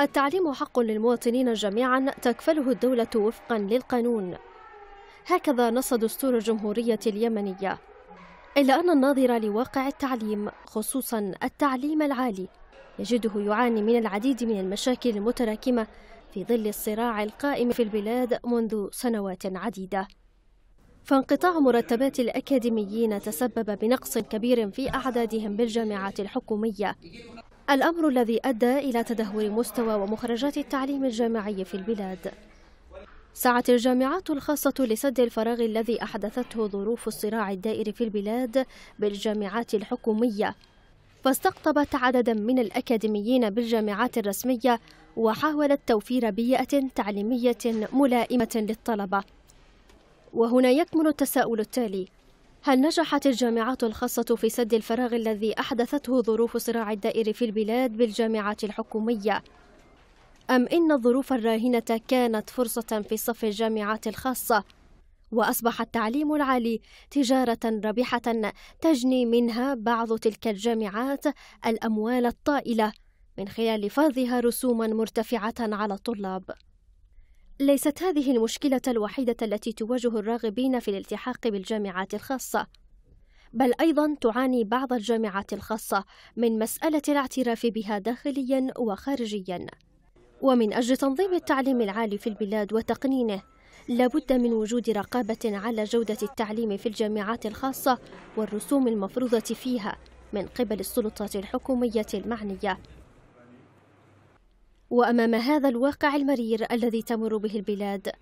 التعليم حق للمواطنين جميعا تكفله الدولة وفقا للقانون هكذا نص دستور الجمهورية اليمنية إلا أن الناظر لواقع التعليم خصوصا التعليم العالي يجده يعاني من العديد من المشاكل المتراكمة في ظل الصراع القائم في البلاد منذ سنوات عديدة فانقطاع مرتبات الأكاديميين تسبب بنقص كبير في أعدادهم بالجامعات الحكومية الأمر الذي أدى إلى تدهور مستوى ومخرجات التعليم الجامعي في البلاد سعت الجامعات الخاصة لسد الفراغ الذي أحدثته ظروف الصراع الدائر في البلاد بالجامعات الحكومية فاستقطبت عددا من الأكاديميين بالجامعات الرسمية وحاولت توفير بيئة تعليمية ملائمة للطلبة وهنا يكمن التساؤل التالي هل نجحت الجامعات الخاصة في سد الفراغ الذي أحدثته ظروف صراع الدائر في البلاد بالجامعات الحكومية؟ أم إن الظروف الراهنة كانت فرصة في صف الجامعات الخاصة؟ وأصبح التعليم العالي تجارة ربحة تجني منها بعض تلك الجامعات الأموال الطائلة من خلال فرضها رسوما مرتفعة على الطلاب ليست هذه المشكلة الوحيدة التي تواجه الراغبين في الالتحاق بالجامعات الخاصة، بل أيضا تعاني بعض الجامعات الخاصة من مسألة الاعتراف بها داخليا وخارجيا. ومن أجل تنظيم التعليم العالي في البلاد وتقنينه، لابد من وجود رقابة على جودة التعليم في الجامعات الخاصة والرسوم المفروضة فيها من قبل السلطات الحكومية المعنية وأمام هذا الواقع المرير الذي تمر به البلاد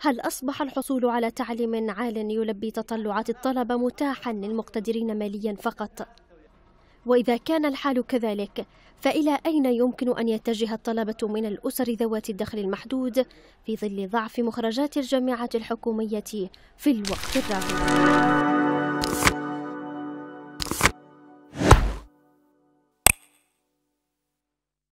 هل أصبح الحصول على تعليم عال يلبي تطلعات الطلبة متاحا للمقتدرين ماليا فقط؟ وإذا كان الحال كذلك فإلى أين يمكن أن يتجه الطلبة من الأسر ذوات الدخل المحدود في ظل ضعف مخرجات الجامعات الحكومية في الوقت الراهن؟